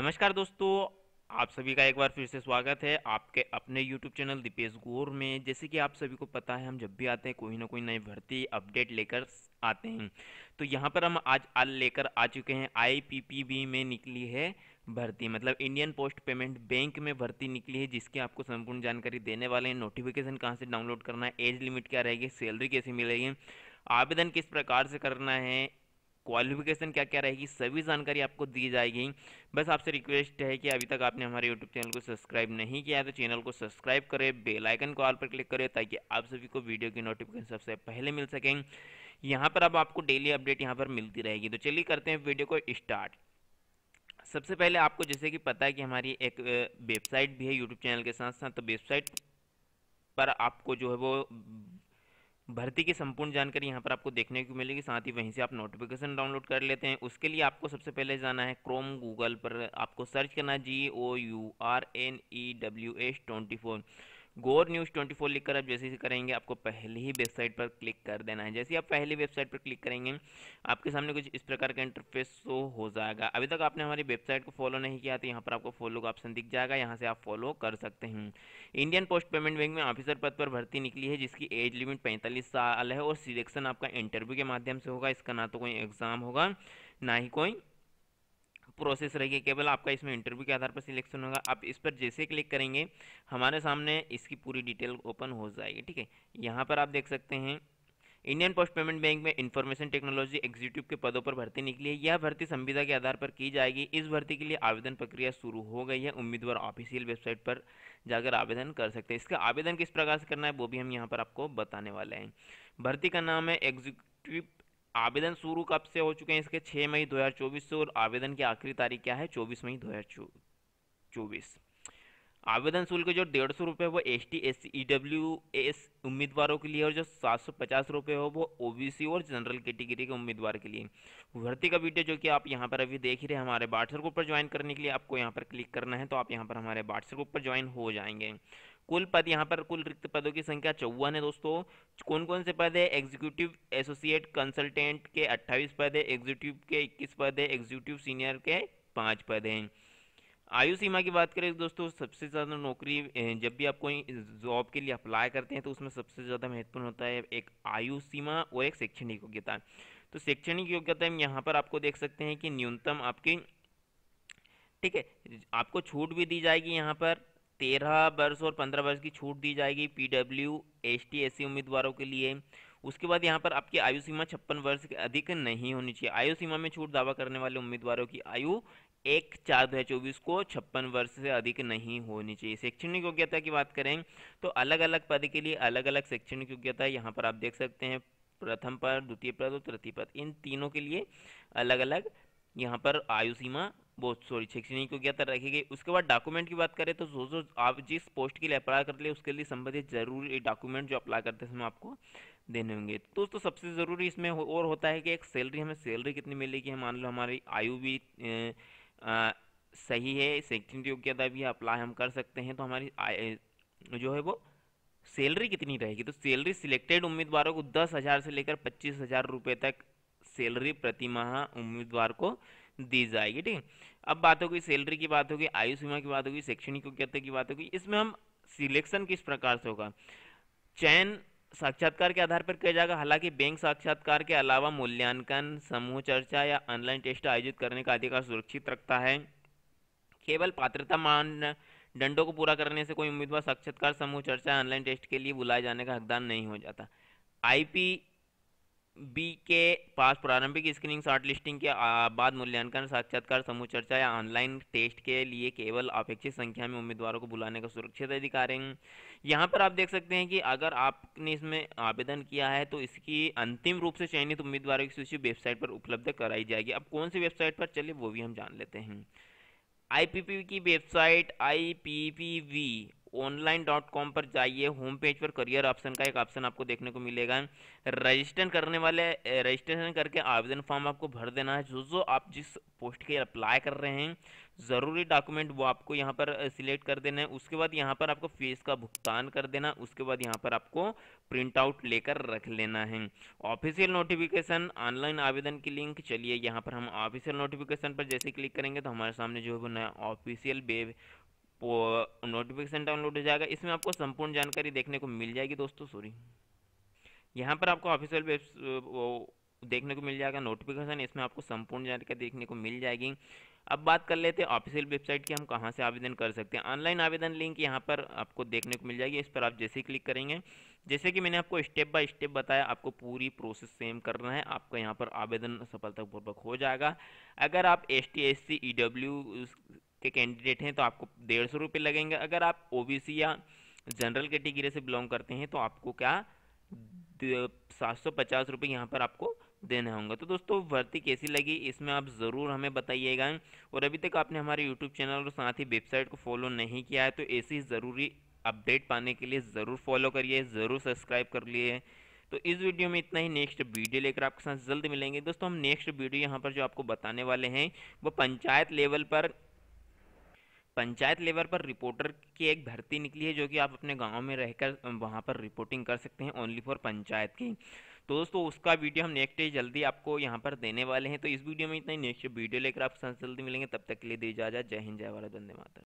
नमस्कार दोस्तों आप सभी का एक बार फिर से स्वागत है आपके अपने YouTube चैनल दीपेश गोर में जैसे कि आप सभी को पता है हम जब भी आते हैं कोई ना कोई नई भर्ती अपडेट लेकर आते हैं तो यहाँ पर हम आज आल लेकर आ चुके हैं आई में निकली है भर्ती मतलब इंडियन पोस्ट पेमेंट बैंक में भर्ती निकली है जिसकी आपको संपूर्ण जानकारी देने वाले हैं नोटिफिकेशन कहाँ से डाउनलोड करना है एज लिमिट क्या रहेगी सैलरी कैसे मिलेगी आवेदन किस प्रकार से करना है क्वालिफिकेशन क्या क्या रहेगी सभी जानकारी आपको दी जाएगी बस आपसे रिक्वेस्ट है कि अभी तक आपने हमारे यूट्यूब चैनल को सब्सक्राइब नहीं किया है तो चैनल को सब्सक्राइब करें बेल आइकन को ऑल पर क्लिक करें ताकि आप सभी को वीडियो की नोटिफिकेशन सबसे पहले मिल सकें यहाँ पर अब आपको डेली अपडेट यहाँ पर मिलती रहेगी तो चलिए करते हैं वीडियो को स्टार्ट सबसे पहले आपको जैसे कि पता है कि हमारी एक वेबसाइट भी है यूट्यूब चैनल के साथ साथ तो वेबसाइट पर आपको जो है वो भर्ती की संपूर्ण जानकारी यहाँ पर आपको देखने को मिलेगी साथ ही वहीं से आप नोटिफिकेशन डाउनलोड कर लेते हैं उसके लिए आपको सबसे पहले जाना है क्रोम गूगल पर आपको सर्च करना G O U R N E W S twenty four Gour news twenty four लिखकर आप जैसे ही करेंगे आपको पहले ही वेबसाइट पर क्लिक कर देना है जैसे ही आप पहली वेबसाइट पर क्लिक करेंगे आपके सामने कुछ इस प्रकार का इंटरफेस शो हो जाएगा अभी तक आपने हमारी वेबसाइट को फॉलो नहीं किया तो यहाँ पर आपको फॉलो का ऑप्शन दिख जाएगा यहाँ से आप फॉलो कर सकते हैं इंडियन पोस्ट पेमेंट बैंक में ऑफिसर पद पर भर्ती निकली है जिसकी एज लिमिट पैंतालीस साल है और सिलेक्शन आपका इंटरव्यू के माध्यम से होगा इसका ना तो कोई एग्ज़ाम होगा ना ही कोई प्रोसेस रहेगी केवल आपका इसमें इंटरव्यू के आधार पर सिलेक्शन होगा आप इस पर जैसे क्लिक करेंगे हमारे सामने इसकी पूरी डिटेल ओपन हो जाएगी ठीक है यहाँ पर आप देख सकते हैं इंडियन पोस्ट पेमेंट बैंक में इंफॉर्मेशन टेक्नोलॉजी एग्जीक्यूटिव के पदों पर भर्ती निकली है यह भर्ती संविदा के आधार पर की जाएगी इस भर्ती के लिए आवेदन प्रक्रिया शुरू हो गई है उम्मीदवार ऑफिशियल वेबसाइट पर जाकर आवेदन कर सकते हैं इसका आवेदन किस प्रकार से करना है वो भी हम यहाँ पर आपको बताने वाले हैं भर्ती का नाम है एग्जीक्यूटिव आवेदन शुरू कब से हो चुके हैं इसके छः मई 2024 से और आवेदन की आखिरी तारीख क्या है 24 मई 2024 आवेदन शुल्क जो डेढ़ सौ रुपये वो S T S E W S उम्मीदवारों के लिए और जो सात सौ पचास रुपये हो वो ओबीसी और जनरल कैटेगरी के उम्मीदवार के लिए भर्ती का वीडियो जो कि आप यहाँ पर अभी देख ही रहे हैं हमारे व्हाट्सएप ग्रुप पर ज्वाइन करने के लिए आपको यहाँ पर क्लिक करना है तो आप यहाँ पर हमारे व्हाट्सएप ग्रुप पर ज्वाइन हो जाएंगे कुल पद यहाँ पर कुल रिक्त पदों की संख्या चौवन है दोस्तों कौन कौन से पद है एग्जीक्यूटिव एसोसिएट कंसल्टेंट के 28 पद है एग्जीक्यूटिव के 21 पद है एग्जीक्यूटिव सीनियर के पाँच पद हैं आयु सीमा की बात करें दोस्तों सबसे ज़्यादा नौकरी जब भी आप कोई जॉब के लिए अप्लाई करते हैं तो उसमें सबसे ज़्यादा महत्वपूर्ण होता है एक आयु सीमा और एक शैक्षणिक योग्यता तो शैक्षणिक योग्यता यहाँ पर आपको देख सकते हैं कि न्यूनतम आपकी ठीक है आपको छूट भी दी जाएगी यहाँ पर तेरह वर्ष और पंद्रह वर्ष की छूट दी जाएगी पीडब्ल्यू एस सी उम्मीदवारों के लिए उसके बाद यहाँ पर आपकी आयु सीमा छप्पन वर्ष के अधिक नहीं होनी चाहिए आयु सीमा में छूट दावा करने वाले उम्मीदवारों की आयु एक चार दो हज़ार चौबीस को छप्पन वर्ष से अधिक नहीं होनी चाहिए शैक्षणिक योग्यता की बात करें तो अलग अलग पद के लिए अलग अलग शैक्षणिक योग्यता यहाँ पर आप देख सकते हैं प्रथम पद द्वितीय पद और तृतीय पद इन तीनों के लिए अलग अलग यहाँ पर आयु सीमा वो सॉरी सेक्शन ई को ज्ञात रखी गई उसके बाद डॉक्यूमेंट की बात करें तो जो जो आप जिस पोस्ट के लिए अप्लाई करते हैं उसके लिए संबंधित जरूरी डॉक्यूमेंट जो अप्लाई करते हैं उसमें आपको देने होंगे तो दोस्तों सबसे ज़रूरी इसमें हो, और होता है कि एक सैलरी हमें सैलरी कितनी मिलेगी मान लो हमारी आयु भी ए, आ, सही है शैक्षणिक योग्यता भी अप्लाई हम कर सकते हैं तो हमारी जो है वो सैलरी कितनी रहेगी तो सैलरी सिलेक्टेड उम्मीदवारों को दस हज़ार से लेकर पच्चीस हज़ार रुपये तक सैलरी प्रति माह उम्मीदवार को दी जाएगी ठीक अब बात होगी सैलरी की बात होगी आयु सीमा की बात होगी शैक्षणिक योग्यता की बात होगी इसमें हम सिलेक्शन किस प्रकार से होगा चयन साक्षात्कार के आधार पर किया जाएगा हालांकि बैंक साक्षात्कार के अलावा मूल्यांकन समूह चर्चा या ऑनलाइन टेस्ट आयोजित करने का अधिकार सुरक्षित रखता है केवल पात्रता मान डंडों को पूरा करने से कोई उम्मीदवार साक्षात्कार समूह चर्चा ऑनलाइन टेस्ट के लिए बुलाए जाने का हकदार नहीं हो जाता आईपी बी के पास प्रारंभिक स्क्रीनिंग शॉर्ट लिस्टिंग के बाद मूल्यांकन साक्षात्कार समूह चर्चा या ऑनलाइन टेस्ट के लिए केवल अपेक्षित संख्या में उम्मीदवारों को बुलाने का सुरक्षित अधिकार है यहाँ पर आप देख सकते हैं कि अगर आपने इसमें आवेदन किया है तो इसकी अंतिम रूप से चयनित उम्मीदवारों की सूची वेबसाइट पर उपलब्ध कराई जाएगी अब कौन सी वेबसाइट पर चलिए वो भी हम जान लेते हैं आई की website I online dot com पर जाइए होम पेज पर करियर ऑप्शन का एक ऑप्शन आपको देखने को मिलेगा रजिस्ट्रेशन करने वाले रजिस्ट्रेशन करके आवेदन फॉर्म आपको भर देना है जो जो आप जिस पोस्ट के अप्लाई कर रहे हैं ज़रूरी डॉक्यूमेंट वो आपको यहाँ पर सिलेक्ट कर देना है उसके बाद यहाँ पर आपको फीस का भुगतान कर देना उसके बाद यहाँ पर आपको प्रिंट आउट लेकर रख लेना है ऑफिशियल नोटिफिकेशन ऑनलाइन आवेदन की लिंक चलिए यहाँ पर हम ऑफिशियल नोटिफिकेशन पर जैसे क्लिक करेंगे तो हमारे सामने जो है वो नया ऑफिशियल वेब नोटिफिकेशन डाउनलोड हो जाएगा इसमें आपको संपूर्ण जानकारी देखने को मिल जाएगी दोस्तों सॉरी यहाँ पर आपको ऑफिशियल वेब देखने को मिल जाएगा नोटिफिकेशन इसमें आपको संपूर्ण जानकारी देखने को मिल जाएगी अब बात कर लेते हैं ऑफिशियल वेबसाइट की हम कहाँ से आवेदन कर सकते हैं ऑनलाइन आवेदन लिंक यहाँ पर आपको देखने को मिल जाएगी इस पर आप जैसे ही क्लिक करेंगे जैसे कि मैंने आपको स्टेप बाय स्टेप बताया आपको पूरी प्रोसेस सेम करना है आपका यहाँ पर आवेदन सफलतापूर्वक हो जाएगा अगर आप S T S C E W के कैंडिडेट हैं तो आपको डेढ़ सौ रुपये लगेंगे अगर आप ओबीसी या जनरल कैटेगरी से बिलोंग करते हैं तो आपको क्या सात सौ पचास रुपये यहाँ पर आपको देने होंगे तो दोस्तों भर्ती कैसी लगी इसमें आप ज़रूर हमें बताइएगा और अभी तक आपने हमारे यूट्यूब चैनल और साथ ही वेबसाइट को फॉलो नहीं किया है तो ऐसी ज़रूरी अपडेट पाने के लिए ज़रूर फॉलो करिए ज़रूर सब्सक्राइब कर लिए तो इस वीडियो में इतना ही नेक्स्ट वीडियो लेकर आपके साथ जल्द मिलेंगे दोस्तों हम नेक्स्ट वीडियो यहाँ पर जो आपको बताने वाले हैं वो पंचायत लेवल पर पंचायत लेवल पर रिपोर्टर की एक भर्ती निकली है जो कि आप अपने गांव में रहकर वहां पर रिपोर्टिंग कर सकते हैं ओनली फॉर पंचायत की तो दोस्तों उसका वीडियो हम नेक्स्ट डे जल्दी आपको यहाँ पर देने वाले हैं तो इस वीडियो में इतना ही नेक्स्ट वीडियो लेकर आप सबसे जल्दी मिलेंगे तब तक के लिए दी जाए जय हिंद जय भारत वंदे माता